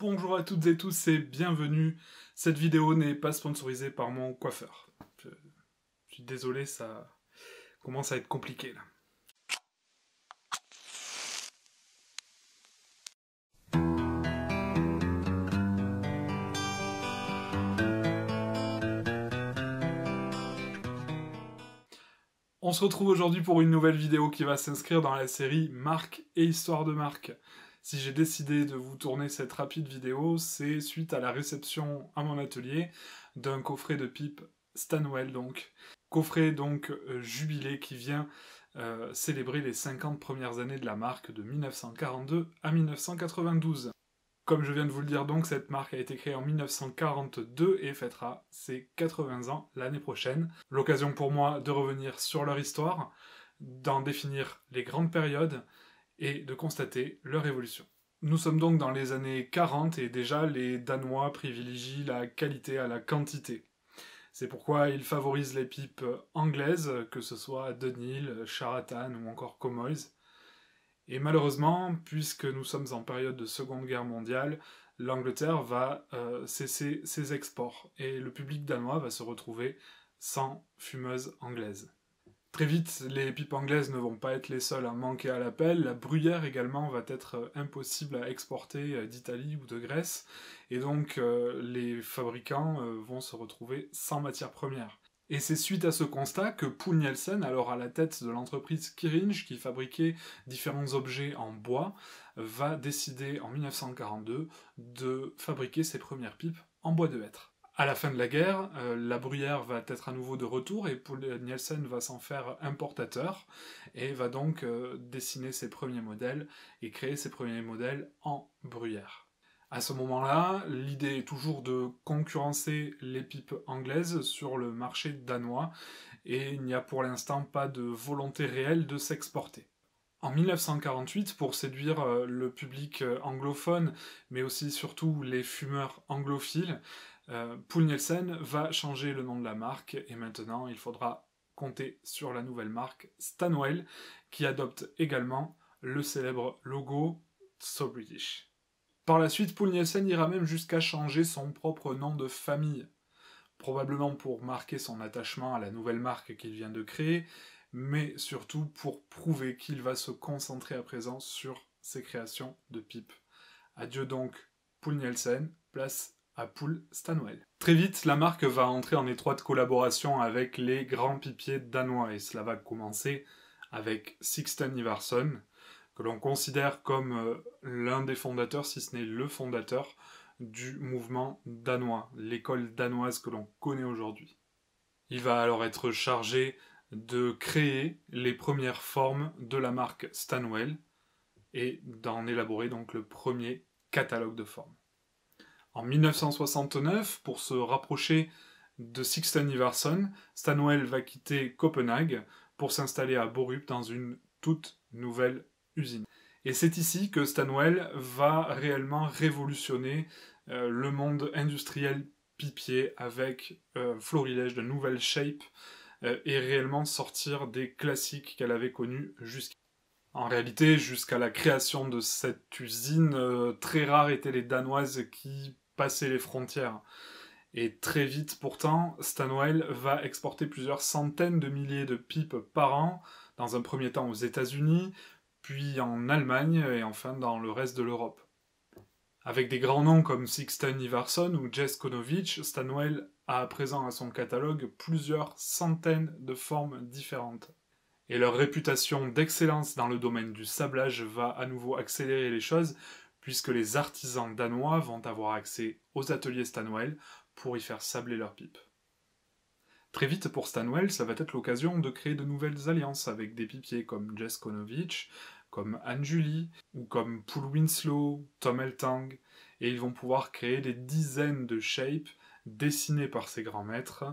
Bonjour à toutes et tous et bienvenue. Cette vidéo n'est pas sponsorisée par mon coiffeur. Je, suis désolé, ça commence à être compliqué là. On se retrouve aujourd'hui pour une nouvelle vidéo qui va s'inscrire dans la série Marque et Histoire de marque. Si j'ai décidé de vous tourner cette rapide vidéo, c'est suite à la réception à mon atelier d'un coffret de pipe Stanwell donc. Coffret donc euh, jubilé qui vient euh, célébrer les 50 premières années de la marque de 1942 à 1992. Comme je viens de vous le dire donc, cette marque a été créée en 1942 et fêtera ses 80 ans l'année prochaine. L'occasion pour moi de revenir sur leur histoire, d'en définir les grandes périodes, et de constater leur évolution. Nous sommes donc dans les années 40 et déjà les Danois privilégient la qualité à la quantité. C'est pourquoi ils favorisent les pipes anglaises, que ce soit Denil, Charatan ou encore comoise Et malheureusement, puisque nous sommes en période de Seconde Guerre mondiale, l'Angleterre va euh, cesser ses exports et le public danois va se retrouver sans fumeuse anglaise. Très vite, les pipes anglaises ne vont pas être les seules à manquer à l'appel. La bruyère également va être euh, impossible à exporter euh, d'Italie ou de Grèce. Et donc, euh, les fabricants vont se retrouver sans matière première. Et c'est suite à ce constat que Poul Nielsen, alors à la tête de l'entreprise Kirinj, qui fabriquait différents objets en bois, va décider en 1942 de fabriquer ses premières pipes en bois de hêtre. À la fin de la guerre, euh, la Bruyère va être à nouveau de retour et Paul euh, Nielsen va s'en faire importateur et va donc euh, dessiner ses premiers modèles et créer ses premiers modèles en Bruyère. À ce moment-là, l'idée est toujours de concurrencer les pipes anglaises sur le marché danois et il n'y a pour l'instant pas de volonté réelle de s'exporter. En 1948, pour séduire le public anglophone, mais aussi surtout les fumeurs anglophiles, euh, Poul Nielsen va changer le nom de la marque et maintenant il faudra compter sur la nouvelle marque Stanwell qui adopte également le célèbre logo So British. Par la suite, Poul Nielsen ira même jusqu'à changer son propre nom de famille, probablement pour marquer son attachement à la nouvelle marque qu'il vient de créer, mais surtout pour prouver qu'il va se concentrer à présent sur ses créations de pipe. Adieu donc Poul Nielsen, place à Poul Stanwell. Très vite, la marque va entrer en étroite collaboration avec les grands pipiers danois et cela va commencer avec Sixten Ivarsson, que l'on considère comme euh, l'un des fondateurs, si ce n'est le fondateur, du mouvement danois, l'école danoise que l'on connaît aujourd'hui. Il va alors être chargé de créer les premières formes de la marque Stanwell et d'en élaborer donc le premier catalogue de formes en 1969 pour se rapprocher de Sixten Iverson. Stanwell va quitter Copenhague pour s'installer à Borup dans une toute nouvelle usine. Et c'est ici que Stanwell va réellement révolutionner euh, le monde industriel pipier avec euh, Florilège de nouvelles shapes euh, et réellement sortir des classiques qu'elle avait connus jusqu'à. En réalité, jusqu'à la création de cette usine, très rares étaient les Danoises qui passer les frontières. Et très vite, pourtant, Stanwell va exporter plusieurs centaines de milliers de pipes par an, dans un premier temps aux États-Unis, puis en Allemagne et enfin dans le reste de l'Europe. Avec des grands noms comme Sixten Iverson ou Jess Konovich, Stanwell a à présent à son catalogue plusieurs centaines de formes différentes. Et leur réputation d'excellence dans le domaine du sablage va à nouveau accélérer les choses puisque les artisans danois vont avoir accès aux ateliers Stanwell pour y faire sabler leurs pipes. Très vite pour Stanwell, ça va être l'occasion de créer de nouvelles alliances avec des pipiers comme Jess Konovich, comme Anne Julie, ou comme Paul Winslow, Tom Eltang, et ils vont pouvoir créer des dizaines de shapes dessinés par ces grands maîtres,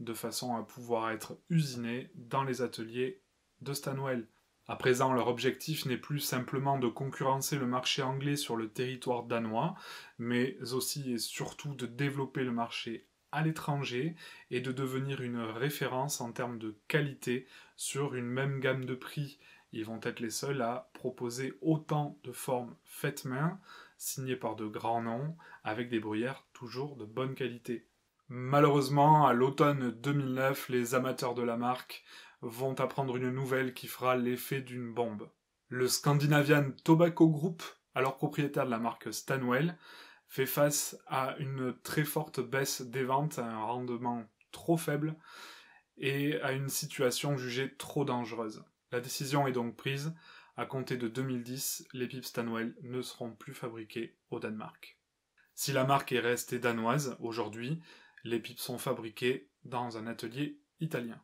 de façon à pouvoir être usinés dans les ateliers de Stanwell. À présent, leur objectif n'est plus simplement de concurrencer le marché anglais sur le territoire danois, mais aussi et surtout de développer le marché à l'étranger et de devenir une référence en termes de qualité sur une même gamme de prix. Ils vont être les seuls à proposer autant de formes faites main, signées par de grands noms, avec des bruyères toujours de bonne qualité. Malheureusement, à l'automne 2009, les amateurs de la marque vont apprendre une nouvelle qui fera l'effet d'une bombe. Le Scandinavian Tobacco Group, alors propriétaire de la marque Stanwell, fait face à une très forte baisse des ventes, à un rendement trop faible et à une situation jugée trop dangereuse. La décision est donc prise. À compter de 2010, les pipes Stanwell ne seront plus fabriquées au Danemark. Si la marque est restée danoise aujourd'hui, les pipes sont fabriquées dans un atelier italien.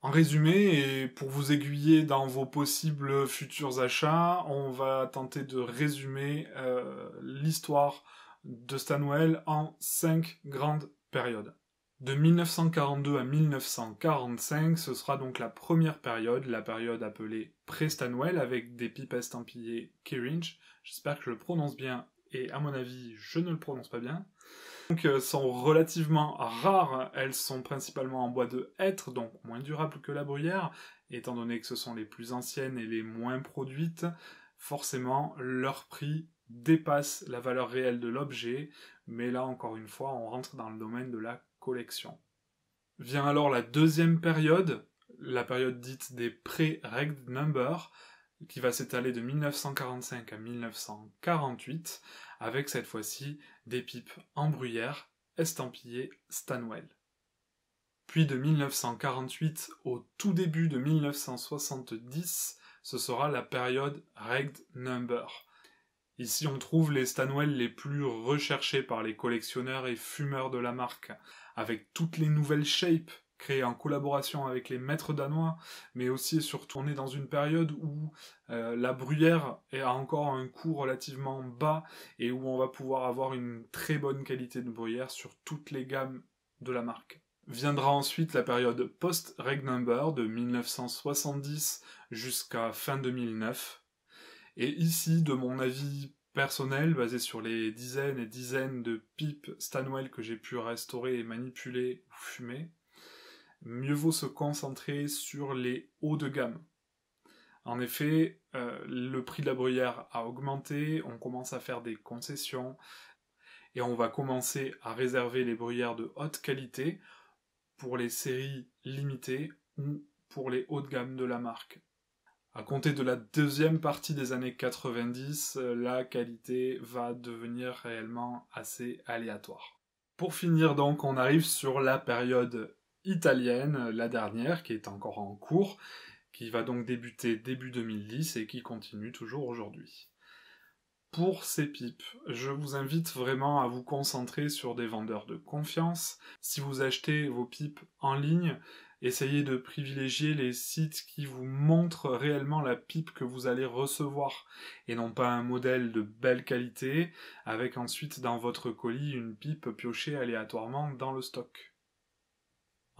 En résumé, et pour vous aiguiller dans vos possibles futurs achats, on va tenter de résumer euh, l'histoire de Stanwell en cinq grandes périodes. De 1942 à 1945, ce sera donc la première période, la période appelée pré-Stanwell, avec des pipes estampillées Kirinch. J'espère que je le prononce bien et à mon avis, je ne le prononce pas bien. Donc, euh, sont relativement rares. Elles sont principalement en bois de hêtre, donc moins durables que la bruyère, étant donné que ce sont les plus anciennes et les moins produites. Forcément, leur prix dépasse la valeur réelle de l'objet, mais là encore une fois, on rentre dans le domaine de la collection. Vient alors la deuxième période, la période dite des pré pre-reg numbers, qui va s'étaler de 1945 à 1948, avec cette fois-ci des pipes en bruyère estampillées Stanwell. Puis de 1948 au tout début de 1970, ce sera la période Regged Number. Ici on trouve les Stanwell les plus recherchés par les collectionneurs et fumeurs de la marque, avec toutes les nouvelles shapes créé en collaboration avec les maîtres danois, mais aussi et surtout dans une période où euh, la bruyère a encore un coût relativement bas et où on va pouvoir avoir une très bonne qualité de bruyère sur toutes les gammes de la marque. Viendra ensuite la période post-Regnumber de 1970 jusqu'à fin 2009. Et ici, de mon avis personnel, basé sur les dizaines et dizaines de pipes Stanwell que j'ai pu restaurer et manipuler ou fumer, mieux vaut se concentrer sur les hauts de gamme. En effet, euh, le prix de la bruyère a augmenté, on commence à faire des concessions et on va commencer à réserver les bruyères de haute qualité pour les séries limitées ou pour les hauts de gamme de la marque. À compter de la deuxième partie des années 90, la qualité va devenir réellement assez aléatoire. Pour finir donc, on arrive sur la période italienne, euh, la dernière, qui est encore en cours, qui va donc débuter début 2010 et qui continue toujours aujourd'hui. Pour ces pipes, je vous invite vraiment à vous concentrer sur des vendeurs de confiance. Si vous achetez vos pipes en ligne, essayez de privilégier les sites qui vous montrent réellement la pipe que vous allez recevoir et non pas un modèle de belle qualité avec ensuite dans votre colis une pipe piochée aléatoirement dans le stock.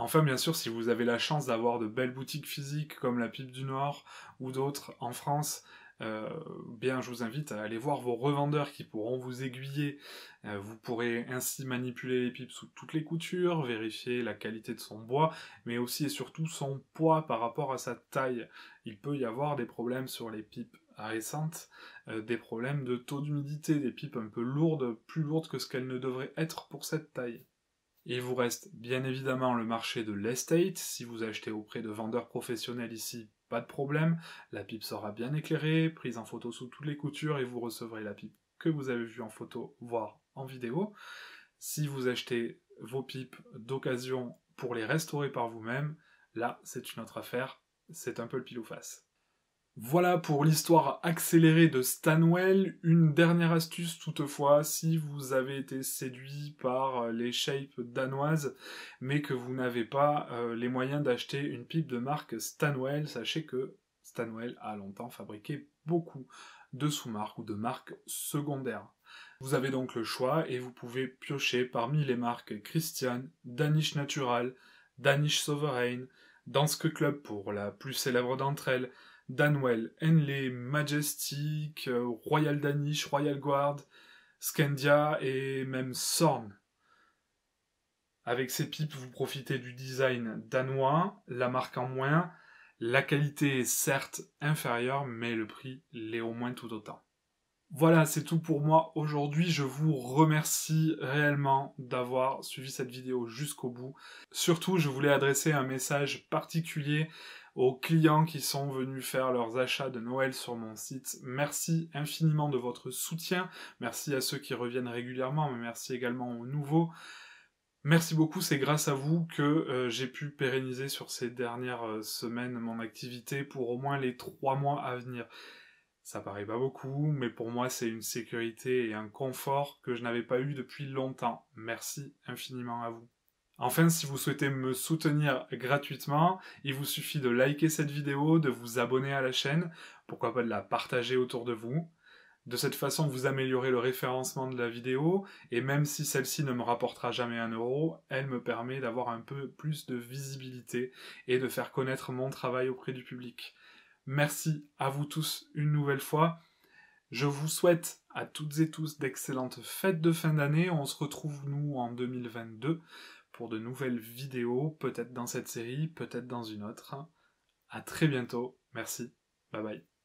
Enfin, bien sûr, si vous avez la chance d'avoir de belles boutiques physiques comme la Pipe du Nord ou d'autres en France, euh, bien, je vous invite à aller voir vos revendeurs qui pourront vous aiguiller. Euh, vous pourrez ainsi manipuler les pipes sous toutes les coutures, vérifier la qualité de son bois, mais aussi et surtout son poids par rapport à sa taille. Il peut y avoir des problèmes sur les pipes récentes, euh, des problèmes de taux d'humidité, des pipes un peu lourdes, plus lourdes que ce qu'elles ne devraient être pour cette taille. Il vous reste bien évidemment le marché de l'estate. Si vous achetez auprès de vendeurs professionnels ici, pas de problème. La pipe sera bien éclairée, prise en photo sous toutes les coutures et vous recevrez la pipe que vous avez vue en photo, voire en vidéo. Si vous achetez vos pipes d'occasion pour les restaurer par vous-même, là c'est une autre affaire. C'est un peu le pile ou face. Voilà pour l'histoire accélérée de Stanwell. Une dernière astuce toutefois, si vous avez été séduit par euh, les shapes danoises, mais que vous n'avez pas euh, les moyens d'acheter une pipe de marque Stanwell, sachez que Stanwell a longtemps fabriqué beaucoup de sous-marques ou de marques secondaires. Vous avez donc le choix et vous pouvez piocher parmi les marques Christian, Danish Natural, Danish Sovereign, Danske Club pour la plus célèbre d'entre elles, Danwell, Henley, Majestic, euh, Royal Danish, Royal Guard, Scandia et même Sorn. Avec ces pipes, vous profitez du design danois, la marque en moins, la qualité est certes inférieure, mais le prix l'est au moins tout autant. Voilà, c'est tout pour moi aujourd'hui. Je vous remercie réellement d'avoir suivi cette vidéo jusqu'au bout. Surtout, je voulais adresser un message particulier aux clients qui sont venus faire leurs achats de Noël sur mon site. Merci infiniment de votre soutien. Merci à ceux qui reviennent régulièrement, mais merci également aux nouveaux. Merci beaucoup, c'est grâce à vous que euh, j'ai pu pérenniser sur ces dernières euh, semaines mon activité pour au moins les trois mois à venir. Ça paraît pas beaucoup, mais pour moi c'est une sécurité et un confort que je n'avais pas eu depuis longtemps. Merci infiniment à vous. Enfin, si vous souhaitez me soutenir gratuitement, il vous suffit de liker cette vidéo, de vous abonner à la chaîne, pourquoi pas de la partager autour de vous. De cette façon, vous améliorez le référencement de la vidéo, et même si celle-ci ne me rapportera jamais un euro, elle me permet d'avoir un peu plus de visibilité et de faire connaître mon travail auprès du public. Merci à vous tous une nouvelle fois. Je vous souhaite à toutes et tous d'excellentes fêtes de fin d'année. On se retrouve nous en 2022 pour de nouvelles vidéos, peut-être dans cette série, peut-être dans une autre. À très bientôt. Merci. Bye bye.